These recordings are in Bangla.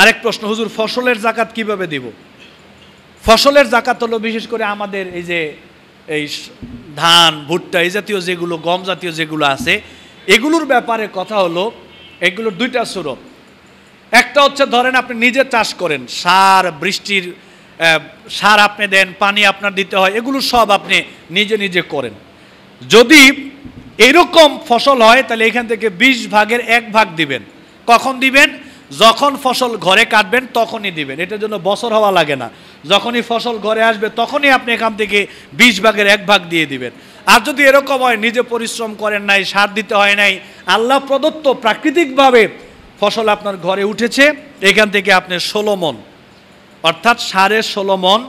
আরেক প্রশ্ন হুজুর ফসলের জাকাত কিভাবে দিব ফসলের জাকাত হলো বিশেষ করে আমাদের এই যে এই ধান ভুট্টা এই জাতীয় যেগুলো গম জাতীয় যেগুলো আছে এগুলোর ব্যাপারে কথা হলো এগুলোর দুইটা স্বরূপ একটা হচ্ছে ধরেন আপনি নিজে চাষ করেন সার বৃষ্টির সার আপনি দেন পানি আপনার দিতে হয় এগুলো সব আপনি নিজে নিজে করেন যদি এরকম ফসল হয় তাহলে এখান থেকে বিশ ভাগের এক ভাগ দিবেন কখন দিবেন যখন ফসল ঘরে কাটবেন তখনই দিবেন এটার জন্য বছর হওয়া লাগে না যখনই ফসল ঘরে আসবে তখনই আপনি এখান থেকে বিশ ভাগের এক ভাগ দিয়ে দিবেন আর যদি এরকম হয় নিজে পরিশ্রম করেন নাই সার দিতে হয় নাই আল্লাহ প্রদত্ত প্রাকৃতিকভাবে ফসল আপনার ঘরে উঠেছে এখান থেকে আপনি ষোলো মন অর্থাৎ সাড়ে ষোলো মন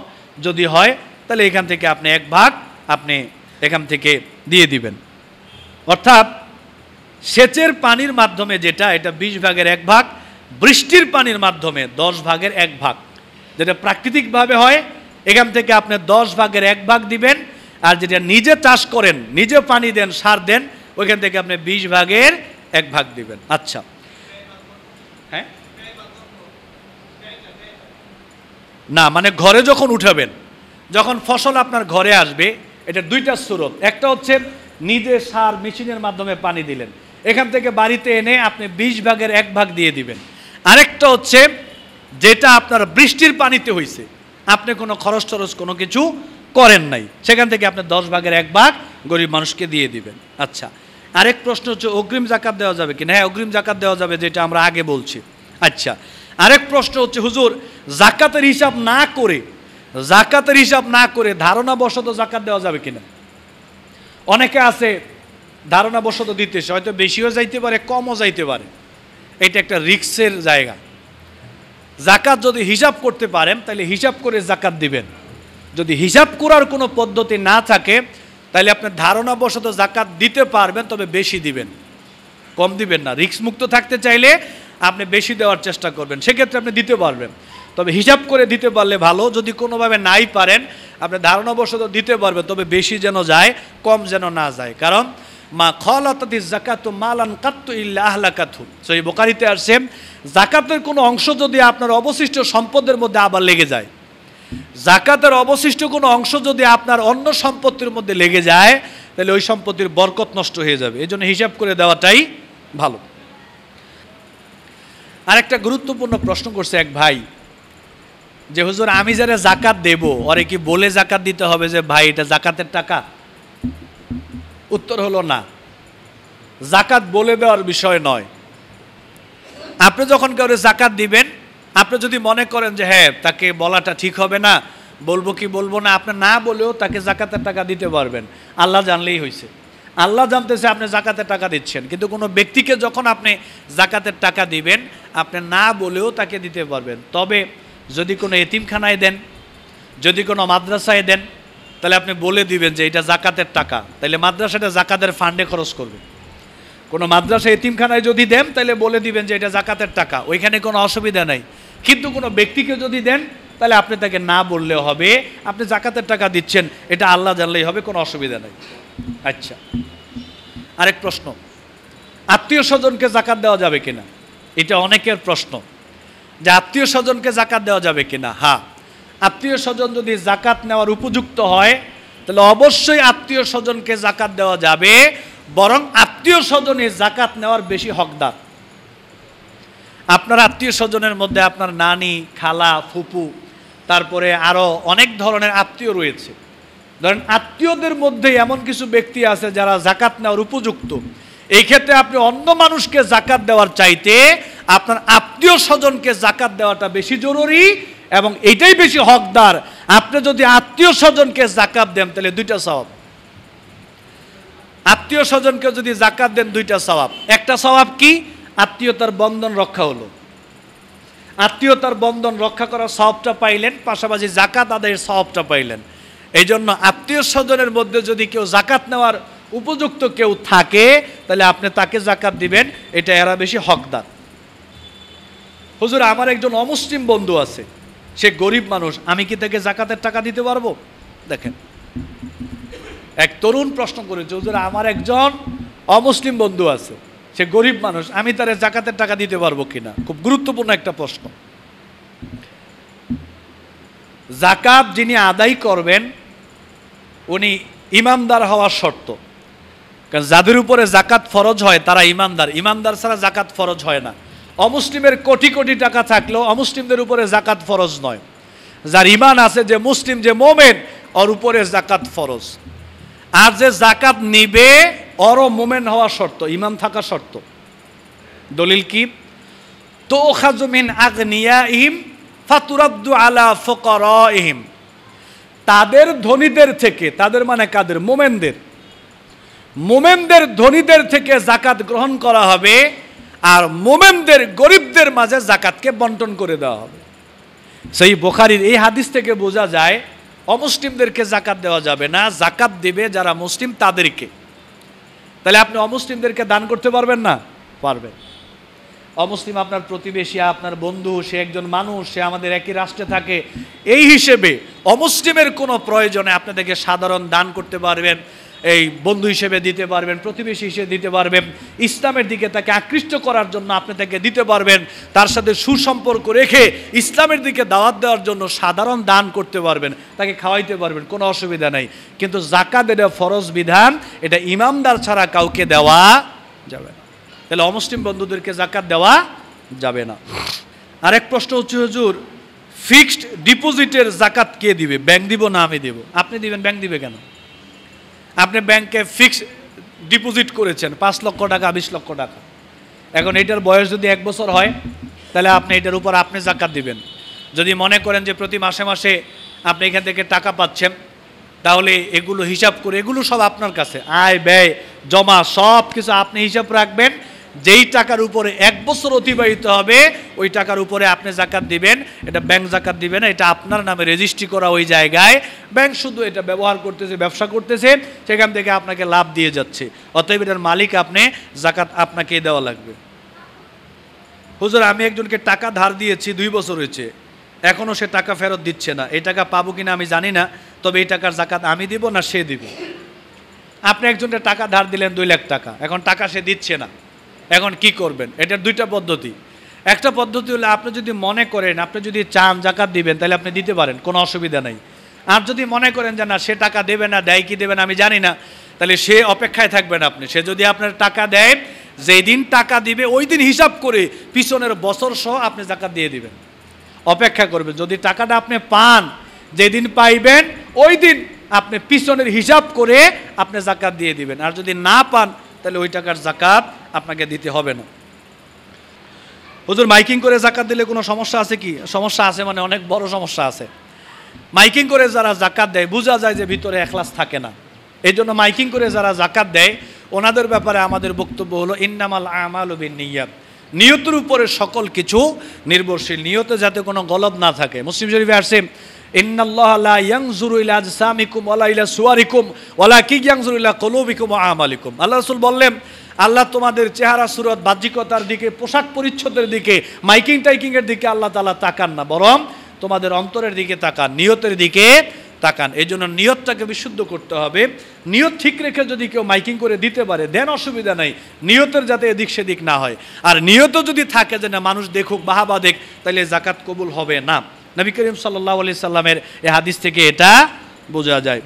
যদি হয় তাহলে এখান থেকে আপনি এক ভাগ আপনি এখান থেকে দিয়ে দিবেন অর্থাৎ সেচের পানির মাধ্যমে যেটা এটা বিশ ভাগের এক ভাগ বৃষ্টির পানির মাধ্যমে দশ ভাগের এক ভাগ যেটা প্রাকৃতিকভাবে হয় এখান থেকে আপনি দশ ভাগের এক ভাগ দিবেন আর যেটা নিজে চাষ করেন নিজে পানি দেন সার দেন ওইখান থেকে আপনি বিশ ভাগের এক ভাগ দিবেন আচ্ছা হ্যাঁ না মানে ঘরে যখন উঠাবেন যখন ফসল আপনার ঘরে আসবে এটা দুইটা স্রোত একটা হচ্ছে নিজে সার মেশিনের মাধ্যমে পানি দিলেন এখান থেকে বাড়িতে এনে আপনি বিশ ভাগের এক ভাগ দিয়ে দিবেন আরেকটা হচ্ছে যেটা আপনার বৃষ্টির পানিতে হয়েছে আপনি কোনো খরচ টরচ কোনো কিছু করেন নাই সেখান থেকে আপনি দশ ভাগের এক ভাগ গরিব মানুষকে দিয়ে দিবেন আচ্ছা আরেক প্রশ্ন হচ্ছে অগ্রিম জাকাত দেওয়া যাবে কি না হ্যাঁ অগ্রিম জাকাত দেওয়া যাবে যেটা আমরা আগে বলছি আচ্ছা আরেক প্রশ্ন হচ্ছে হুজুর জাকাতের হিসাব না করে জাকাতের হিসাব না করে ধারণা বশত জাকাত দেওয়া যাবে কি না অনেকে আছে ধারণা বশত দিতেছে হয়তো বেশিও যাইতে পারে কমও যাইতে পারে এটা একটা রিক্সের জায়গা জাকাত যদি হিসাব করতে পারেন তাহলে হিসাব করে জাকাত দিবেন যদি হিসাব করার কোনো পদ্ধতি না থাকে তাহলে আপনি ধারণাবশত জাকাত দিতে পারবেন তবে বেশি দিবেন কম দিবেন না রিক্সমুক্ত থাকতে চাইলে আপনি বেশি দেওয়ার চেষ্টা করবেন সেক্ষেত্রে আপনি দিতে পারবেন তবে হিসাব করে দিতে পারলে ভালো যদি কোনোভাবে নাই পারেন আপনি ধারণাবশত দিতে পারবেন তবে বেশি যেন যায় কম যেন না যায় কারণ মা খলাতি জাকাতু মালান কাত্তু ইল্লা আহলা কাথু এই বোকারিতে আসছে জাকাতের কোনো অংশ যদি আপনার অবশিষ্ট সম্পদের মধ্যে আবার লেগে যায় জাকাতের অবশিষ্ট কোনো অংশ যদি আপনার অন্য সম্পত্তির মধ্যে লেগে যায় তাহলে ওই সম্পত্তির বরকত নষ্ট হয়ে যাবে এই জন্য হিসাব করে দেওয়াটাই ভালো আরেকটা গুরুত্বপূর্ণ প্রশ্ন করছে এক ভাই যে হুজুর আমি যারা জাকাত দেব অরে কি বলে জাকাত দিতে হবে যে ভাই এটা জাকাতের টাকা উত্তর হলো না জাকাত বলে দেওয়ার বিষয় নয় আপনি যখন কাউরে জাকাত দিবেন আপনি যদি মনে করেন যে হ্যাঁ তাকে বলাটা ঠিক হবে না বলবো কি বলবো না আপনি না বলেও তাকে জাকাতের টাকা দিতে পারবেন আল্লাহ জানলেই হয়েছে আল্লাহ জানতেছে আপনি জাকাতের টাকা দিচ্ছেন কিন্তু কোনো ব্যক্তিকে যখন আপনি জাকাতের টাকা দিবেন আপনি না বলেও তাকে দিতে পারবেন তবে যদি কোনো এতিমখানায় দেন যদি কোনো মাদ্রাসায় দেন তাহলে আপনি বলে দিবেন যে এটা জাকাতের টাকা তাহলে মাদ্রাসাটা জাকাতের ফান্ডে খরচ করবে কোনো মাদ্রাসা এতিমখানায় যদি দেন তাহলে বলে দিবেন যে এটা জাকাতের টাকা ওইখানে কোনো অসুবিধা নাই কিন্তু কোনো ব্যক্তিকে যদি দেন তাহলে আপনি তাকে না বললে হবে আপনি জাকাতের টাকা দিচ্ছেন এটা আল্লাহ জানলেই হবে কোনো অসুবিধা নাই আচ্ছা আরেক প্রশ্ন আত্মীয় স্বজনকে জাকাত দেওয়া যাবে কিনা এটা অনেকের প্রশ্ন যে আত্মীয় স্বজনকে জাকাত দেওয়া যাবে কিনা হ্যাঁ আত্মীয় স্বজন যদি জাকাত নেওয়ার উপযুক্ত হয় তাহলে অবশ্যই আত্মীয় স্বজনকে জাকাত দেওয়া যাবে বরং আত্মীয় স্বজনে জাকাত নেওয়ার বেশি হকদার আপনার আত্মীয় স্বজনের মধ্যে আপনার নানি খালা ফুপু তারপরে আরও অনেক ধরনের আত্মীয় রয়েছে ধরেন আত্মীয়দের মধ্যে এমন কিছু ব্যক্তি আছে যারা জাকাত নেওয়ার উপযুক্ত এই ক্ষেত্রে আপনি অন্য মানুষকে জাকাত দেওয়ার চাইতে আপনার আত্মীয় স্বজনকে জাকাত দেওয়াটা বেশি জরুরি এবং এটাই বেশি হকদার আপনি যদি আত্মীয় স্বজনকে জাকাত দেন তাহলে দুইটা স্বভাব আত্মীয় স্বজনকে যদি জাকাত দেন দুইটা স্বভাব একটা স্বভাব কি আত্মীয়তার বন্ধন রক্ষা হলো আত্মীয়তার বন্ধন রক্ষা করার স্বভাবটা পাইলেন পাশাপাশি জাকাত আদায়ের স্বভাবটা পাইলেন এই জন্য আত্মীয় স্বজনের মধ্যে যদি কেউ জাকাত নেওয়ার উপযুক্ত কেউ থাকে তাহলে আপনি তাকে জাকাত দিবেন এটা এরা বেশি হকদার হুজুর আমার একজন অমুসলিম বন্ধু আছে সে গরিব মানুষ আমি কি তাকে জাকাতের টাকা দিতে পারবো দেখেন এক তরুণ প্রশ্ন করে চৌধুরী আমার একজন অমুসলিম বন্ধু আছে সে গরিব মানুষ আমি তার জাকাতের টাকা দিতে পারবো কিনা খুব গুরুত্বপূর্ণ একটা প্রশ্ন জাকাত যিনি আদায় করবেন উনি ইমামদার হওয়ার শর্ত কারণ যাদের উপরে জাকাত ফরজ হয় তারা ইমানদার ইমানদার ছাড়া জাকাত ফরজ হয় না অমুসলিমের কোটি কোটি টাকা থাকলেও অমুসলিমদের উপরে জাকাত ফরজ নয় যার ইমান আছে যে মুসলিম যে মোমেন ওর উপরে জাকাত ফরজ আর যে জাকাত নিবে অরও মোমেন হওয়া শর্ত ইমান থাকা শর্ত দলিল কি তো খাজুমিন আগনিয়া ইহিম ফাতুরাদ্দু আলা ফকর ইহিম তাদের ধনীদের থেকে তাদের মানে কাদের মোমেনদের মোমেনদের ধনীদের থেকে জাকাত গ্রহণ করা হবে আর মোমেনদের গরিবদের মাঝে জাকাতকে বন্টন করে দেওয়া হবে সেই বোখারির এই হাদিস থেকে বোঝা যায় অমুসলিমদেরকে জাকাত দেওয়া যাবে না জাকাত দেবে যারা মুসলিম তাদেরকে তাহলে আপনি অমুসলিমদেরকে দান করতে পারবেন না পারবেন অমুসলিম আপনার প্রতিবেশী আপনার বন্ধু সে একজন মানুষ সে আমাদের একই রাষ্ট্রে থাকে এই হিসেবে অমুসলিমের কোনো প্রয়োজনে আপনাদেরকে সাধারণ দান করতে পারবেন এই বন্ধু হিসেবে দিতে পারবেন প্রতিবেশী হিসেবে দিতে পারবেন ইসলামের দিকে তাকে আকৃষ্ট করার জন্য আপনি তাকে দিতে পারবেন তার সাথে সুসম্পর্ক রেখে ইসলামের দিকে দাওয়াত দেওয়ার জন্য সাধারণ দান করতে পারবেন তাকে খাওয়াইতে পারবেন কোনো অসুবিধা নাই কিন্তু জাকাত এটা ফরজ বিধান এটা ইমামদার ছাড়া কাউকে দেওয়া যাবে তাহলে অমুসলিম বন্ধুদেরকে জাকাত দেওয়া যাবে না আরেক প্রশ্ন হচ্ছে হুজুর ফিক্সড ডিপোজিটের জাকাত কে দিবে ব্যাংক দিব না আমি দেব আপনি দিবেন ব্যাংক দিবে কেন আপনি ব্যাংকে ফিক্স ডিপোজিট করেছেন পাঁচ লক্ষ টাকা বিশ লক্ষ টাকা এখন এটার বয়স যদি এক বছর হয় তাহলে আপনি এটার উপর আপনি জাকাত দিবেন যদি মনে করেন যে প্রতি মাসে মাসে আপনি এখান থেকে টাকা পাচ্ছেন তাহলে এগুলো হিসাব করে এগুলো সব আপনার কাছে আয় ব্যয় জমা সব কিছু আপনি হিসাব রাখবেন যেই টাকার উপরে এক বছর অতিবাহিত হবে ওই টাকার উপরে আপনি জাকাত দিবেন এটা ব্যাংক জাকাত দিবেন না এটা আপনার নামে রেজিস্ট্রি করা ওই জায়গায় ব্যাংক শুধু এটা ব্যবহার করতেছে ব্যবসা করতেছে সেখান থেকে আপনাকে লাভ দিয়ে যাচ্ছে অতএব এটার মালিক আপনি জাকাত আপনাকেই দেওয়া লাগবে হুজুর আমি একজনকে টাকা ধার দিয়েছি দুই বছর হয়েছে এখনও সে টাকা ফেরত দিচ্ছে না এই টাকা পাবো কিনা আমি জানি না তবে এই টাকার জাকাত আমি দিব না সে দিব আপনি একজনকে টাকা ধার দিলেন দুই লাখ টাকা এখন টাকা সে দিচ্ছে না এখন কি করবেন এটার দুইটা পদ্ধতি একটা পদ্ধতি হলে আপনি যদি মনে করেন আপনি যদি চান জাকাত দিবেন তাহলে আপনি দিতে পারেন কোনো অসুবিধা নাই আর যদি মনে করেন যে না সে টাকা দেবে না দেয় কি দেবে না আমি জানি না তাহলে সে অপেক্ষায় থাকবেন আপনি সে যদি আপনার টাকা দেয় যেই দিন টাকা দিবে ওই দিন হিসাব করে পিছনের বছর সহ আপনি জাকাত দিয়ে দিবেন অপেক্ষা করবে যদি টাকাটা আপনি পান যেদিন পাইবেন ওই দিন আপনি পিছনের হিসাব করে আপনি জাকাত দিয়ে দিবেন আর যদি না পান তাহলে ওই টাকার জাকাত আপনাকে দিতে হবে না হুজুর মাইকিং করে জাকাত দিলে কোনো সমস্যা আছে কি সমস্যা আছে মানে অনেক বড় সমস্যা আছে মাইকিং করে যারা জাকাত দেয় বোঝা যায় যে ভিতরে এখলাস থাকে না এই জন্য মাইকিং করে যারা জাকাত দেয় ওনাদের ব্যাপারে আমাদের বক্তব্য হলো ইন্নামাল আমাল নিয়াত নিয়তের উপরে সকল কিছু নির্ভরশীল নিয়তে যাতে কোনো গলব না থাকে মুসলিম শরীফে সেম আল্লাহ আল্লাহ তোমাদের চেহারা সুরত বাহ্যিকতার দিকে পোশাক পরিচ্ছদের দিকে মাইকিং টাইকিংয়ের দিকে আল্লাহ তালা তাকান না বরং তোমাদের অন্তরের দিকে তাকান নিয়তের দিকে তাকান এই জন্য নিয়তটাকে বিশুদ্ধ করতে হবে নিয়ত ঠিক রেখে যদি কেউ মাইকিং করে দিতে পারে দেন অসুবিধা নাই নিয়তের যাতে এদিক সেদিক না হয় আর নিয়ত যদি থাকে যে না মানুষ দেখুক বাহাবা দেখ তাহলে জাকাত কবুল হবে না নবী করিম সাল্লাহ আলি সাল্লামের এ হাদিস থেকে এটা বোঝা যায়